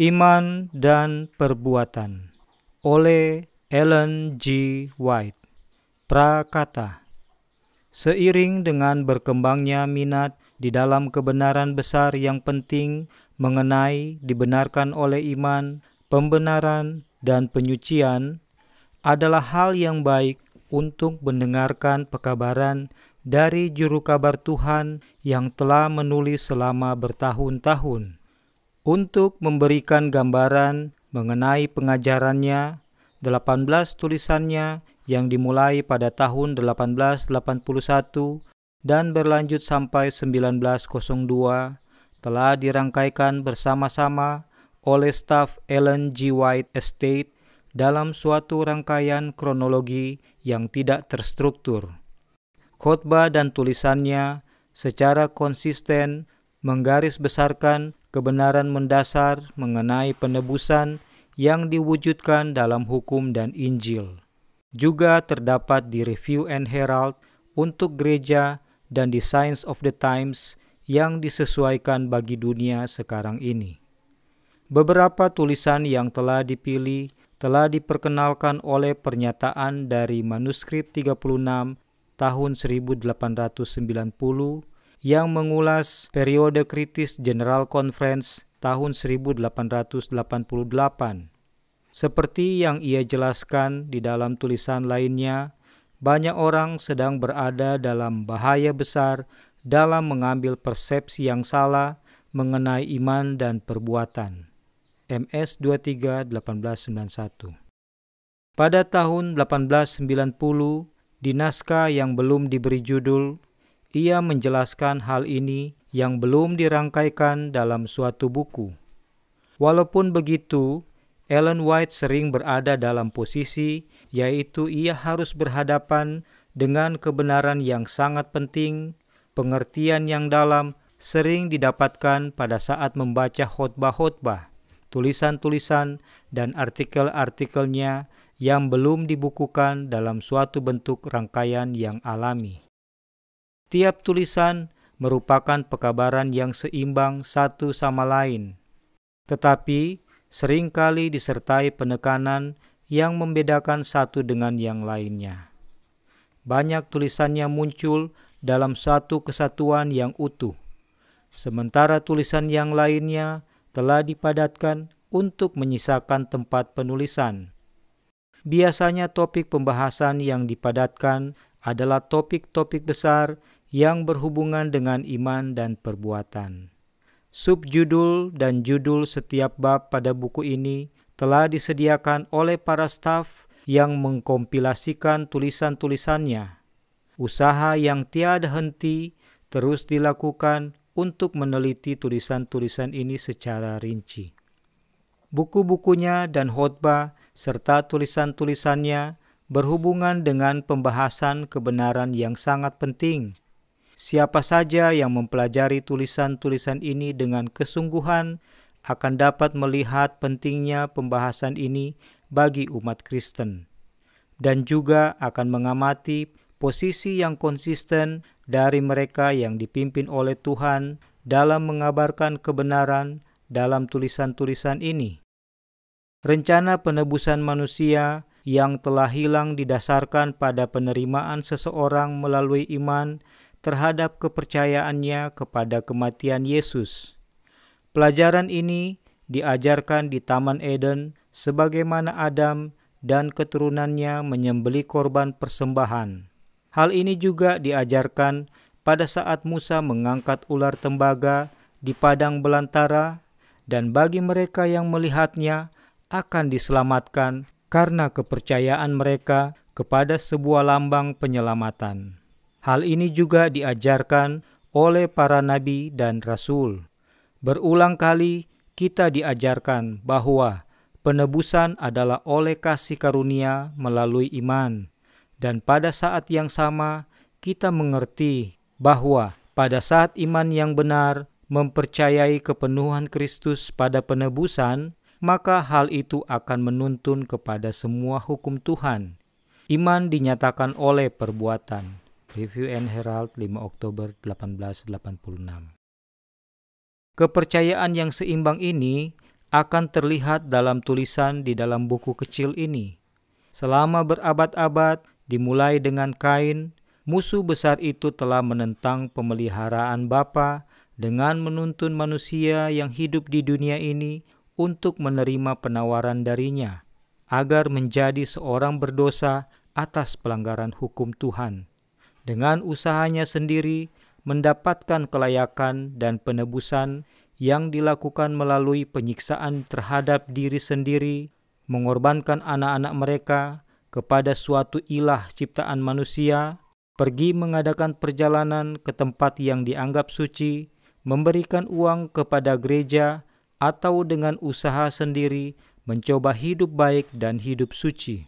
Iman dan Perbuatan oleh Ellen G. White Prakata Seiring dengan berkembangnya minat di dalam kebenaran besar yang penting mengenai dibenarkan oleh iman, pembenaran, dan penyucian adalah hal yang baik untuk mendengarkan pekabaran dari juru kabar Tuhan yang telah menulis selama bertahun-tahun untuk memberikan gambaran mengenai pengajarannya, 18 tulisannya yang dimulai pada tahun 1881 dan berlanjut sampai 1902 telah dirangkaikan bersama-sama oleh staf Ellen G. White Estate dalam suatu rangkaian kronologi yang tidak terstruktur. Khotbah dan tulisannya secara konsisten menggaris kebenaran mendasar mengenai penebusan yang diwujudkan dalam hukum dan Injil. Juga terdapat di Review and Herald untuk gereja dan di Science of the Times yang disesuaikan bagi dunia sekarang ini. Beberapa tulisan yang telah dipilih telah diperkenalkan oleh pernyataan dari manuskrip 36 tahun 1890 yang mengulas periode kritis General Conference tahun 1888. Seperti yang ia jelaskan di dalam tulisan lainnya, banyak orang sedang berada dalam bahaya besar dalam mengambil persepsi yang salah mengenai iman dan perbuatan. MS 23 1891. Pada tahun 1890, di naskah yang belum diberi judul ia menjelaskan hal ini yang belum dirangkaikan dalam suatu buku. Walaupun begitu, Ellen White sering berada dalam posisi yaitu ia harus berhadapan dengan kebenaran yang sangat penting, pengertian yang dalam sering didapatkan pada saat membaca khotbah-khotbah, tulisan-tulisan, dan artikel-artikelnya yang belum dibukukan dalam suatu bentuk rangkaian yang alami. Tiap tulisan merupakan pekabaran yang seimbang satu sama lain, tetapi seringkali disertai penekanan yang membedakan satu dengan yang lainnya. Banyak tulisannya muncul dalam satu kesatuan yang utuh, sementara tulisan yang lainnya telah dipadatkan untuk menyisakan tempat penulisan. Biasanya topik pembahasan yang dipadatkan adalah topik-topik besar yang berhubungan dengan iman dan perbuatan. Subjudul dan judul setiap bab pada buku ini telah disediakan oleh para staf yang mengkompilasikan tulisan-tulisannya. Usaha yang tiada henti terus dilakukan untuk meneliti tulisan-tulisan ini secara rinci. Buku-bukunya dan khutbah serta tulisan-tulisannya berhubungan dengan pembahasan kebenaran yang sangat penting Siapa saja yang mempelajari tulisan-tulisan ini dengan kesungguhan akan dapat melihat pentingnya pembahasan ini bagi umat Kristen dan juga akan mengamati posisi yang konsisten dari mereka yang dipimpin oleh Tuhan dalam mengabarkan kebenaran dalam tulisan-tulisan ini. Rencana penebusan manusia yang telah hilang didasarkan pada penerimaan seseorang melalui iman terhadap kepercayaannya kepada kematian Yesus. Pelajaran ini diajarkan di Taman Eden sebagaimana Adam dan keturunannya menyembeli korban persembahan. Hal ini juga diajarkan pada saat Musa mengangkat ular tembaga di padang belantara dan bagi mereka yang melihatnya akan diselamatkan karena kepercayaan mereka kepada sebuah lambang penyelamatan. Hal ini juga diajarkan oleh para nabi dan rasul. Berulang kali kita diajarkan bahwa penebusan adalah oleh kasih karunia melalui iman, dan pada saat yang sama kita mengerti bahwa pada saat iman yang benar mempercayai kepenuhan Kristus pada penebusan, maka hal itu akan menuntun kepada semua hukum Tuhan. Iman dinyatakan oleh perbuatan. Review and Herald 5 Oktober 1886. Kepercayaan yang seimbang ini akan terlihat dalam tulisan di dalam buku kecil ini. Selama berabad-abad, dimulai dengan kain, musuh besar itu telah menentang pemeliharaan Bapa dengan menuntun manusia yang hidup di dunia ini untuk menerima penawaran darinya, agar menjadi seorang berdosa atas pelanggaran hukum Tuhan dengan usahanya sendiri mendapatkan kelayakan dan penebusan yang dilakukan melalui penyiksaan terhadap diri sendiri, mengorbankan anak-anak mereka kepada suatu ilah ciptaan manusia, pergi mengadakan perjalanan ke tempat yang dianggap suci, memberikan uang kepada gereja, atau dengan usaha sendiri mencoba hidup baik dan hidup suci.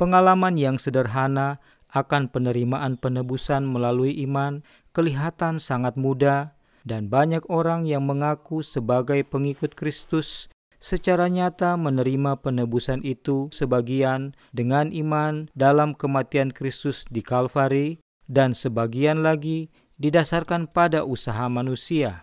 Pengalaman yang sederhana akan penerimaan penebusan melalui iman kelihatan sangat mudah dan banyak orang yang mengaku sebagai pengikut Kristus secara nyata menerima penebusan itu sebagian dengan iman dalam kematian Kristus di Kalvari dan sebagian lagi didasarkan pada usaha manusia.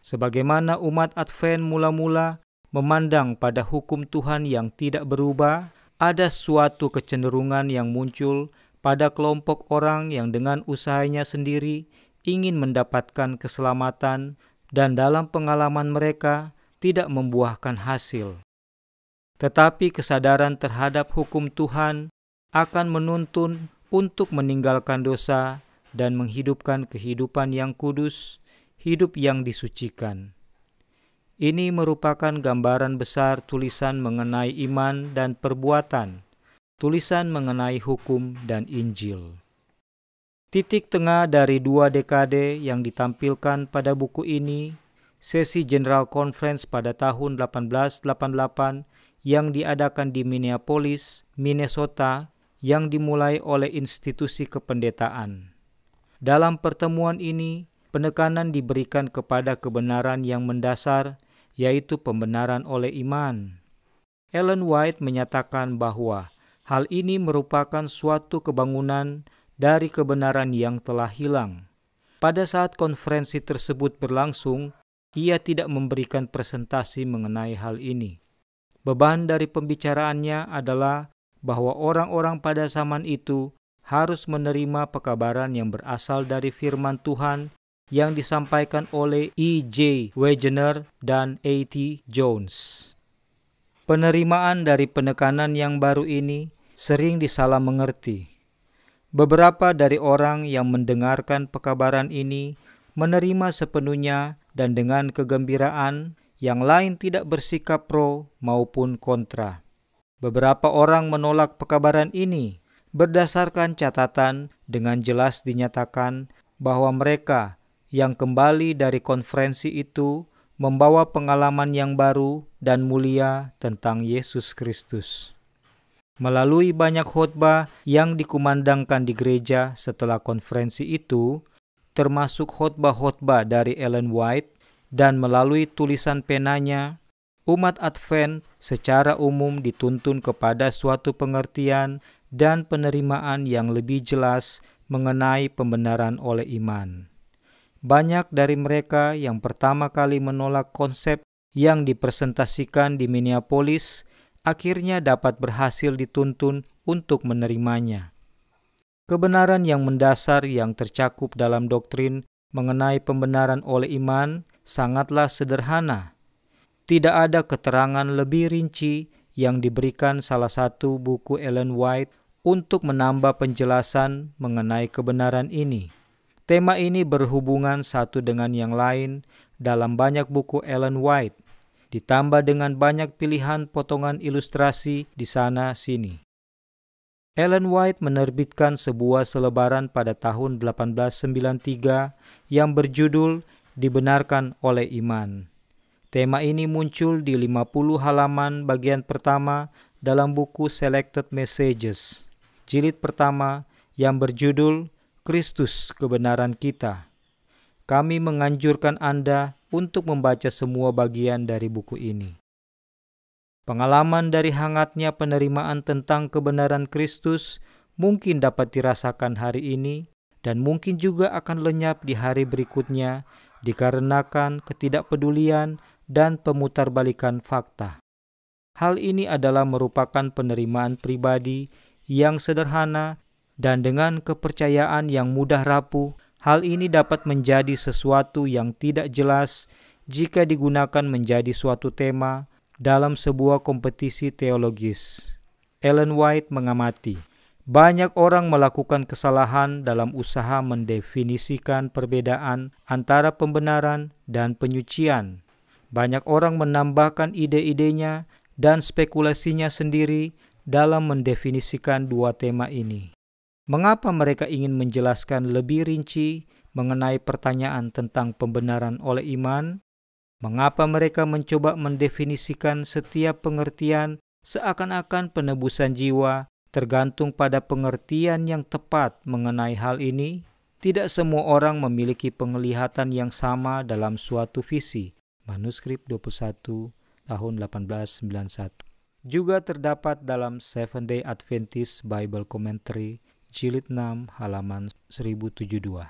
Sebagaimana umat Advent mula-mula memandang pada hukum Tuhan yang tidak berubah, ada suatu kecenderungan yang muncul pada kelompok orang yang dengan usahanya sendiri ingin mendapatkan keselamatan dan dalam pengalaman mereka tidak membuahkan hasil. Tetapi kesadaran terhadap hukum Tuhan akan menuntun untuk meninggalkan dosa dan menghidupkan kehidupan yang kudus, hidup yang disucikan. Ini merupakan gambaran besar tulisan mengenai iman dan perbuatan tulisan mengenai hukum dan Injil. Titik tengah dari dua dekade yang ditampilkan pada buku ini, sesi General Conference pada tahun 1888 yang diadakan di Minneapolis, Minnesota, yang dimulai oleh institusi kependetaan. Dalam pertemuan ini, penekanan diberikan kepada kebenaran yang mendasar, yaitu pembenaran oleh iman. Ellen White menyatakan bahwa Hal ini merupakan suatu kebangunan dari kebenaran yang telah hilang. Pada saat konferensi tersebut berlangsung, ia tidak memberikan presentasi mengenai hal ini. Beban dari pembicaraannya adalah bahwa orang-orang pada zaman itu harus menerima pekabaran yang berasal dari firman Tuhan yang disampaikan oleh E.J. Wegener dan A.T. Jones. Penerimaan dari penekanan yang baru ini sering disalah mengerti. Beberapa dari orang yang mendengarkan pekabaran ini menerima sepenuhnya dan dengan kegembiraan, yang lain tidak bersikap pro maupun kontra. Beberapa orang menolak pekabaran ini berdasarkan catatan dengan jelas dinyatakan bahwa mereka yang kembali dari konferensi itu membawa pengalaman yang baru dan mulia tentang Yesus Kristus. Melalui banyak khotbah yang dikumandangkan di gereja setelah konferensi itu, termasuk khotbah-khotbah dari Ellen White dan melalui tulisan penanya, umat Advent secara umum dituntun kepada suatu pengertian dan penerimaan yang lebih jelas mengenai pembenaran oleh iman. Banyak dari mereka yang pertama kali menolak konsep yang dipresentasikan di Minneapolis akhirnya dapat berhasil dituntun untuk menerimanya. Kebenaran yang mendasar yang tercakup dalam doktrin mengenai pembenaran oleh iman sangatlah sederhana. Tidak ada keterangan lebih rinci yang diberikan salah satu buku Ellen White untuk menambah penjelasan mengenai kebenaran ini. Tema ini berhubungan satu dengan yang lain dalam banyak buku Ellen White ditambah dengan banyak pilihan potongan ilustrasi di sana-sini. Ellen White menerbitkan sebuah selebaran pada tahun 1893 yang berjudul Dibenarkan oleh Iman. Tema ini muncul di 50 halaman bagian pertama dalam buku Selected Messages, jilid pertama yang berjudul Kristus Kebenaran Kita. Kami menganjurkan Anda untuk membaca semua bagian dari buku ini. Pengalaman dari hangatnya penerimaan tentang kebenaran Kristus mungkin dapat dirasakan hari ini dan mungkin juga akan lenyap di hari berikutnya dikarenakan ketidakpedulian dan pemutarbalikan fakta. Hal ini adalah merupakan penerimaan pribadi yang sederhana dan dengan kepercayaan yang mudah rapuh Hal ini dapat menjadi sesuatu yang tidak jelas jika digunakan menjadi suatu tema dalam sebuah kompetisi teologis. Ellen White mengamati, banyak orang melakukan kesalahan dalam usaha mendefinisikan perbedaan antara pembenaran dan penyucian. Banyak orang menambahkan ide-idenya dan spekulasinya sendiri dalam mendefinisikan dua tema ini mengapa mereka ingin menjelaskan lebih rinci mengenai pertanyaan tentang pembenaran oleh iman, mengapa mereka mencoba mendefinisikan setiap pengertian seakan-akan penebusan jiwa tergantung pada pengertian yang tepat mengenai hal ini. Tidak semua orang memiliki penglihatan yang sama dalam suatu visi. Manuskrip 21 tahun 1891. Juga terdapat dalam Seven Day Adventist Bible Commentary jilid 6 halaman 1072.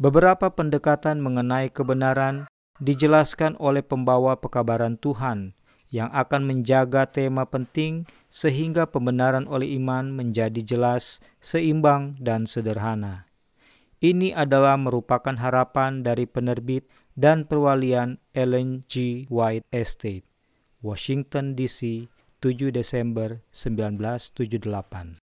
Beberapa pendekatan mengenai kebenaran dijelaskan oleh pembawa pekabaran Tuhan yang akan menjaga tema penting sehingga pembenaran oleh iman menjadi jelas, seimbang, dan sederhana. Ini adalah merupakan harapan dari penerbit dan perwalian Ellen G. White Estate, Washington DC, 7 Desember 1978.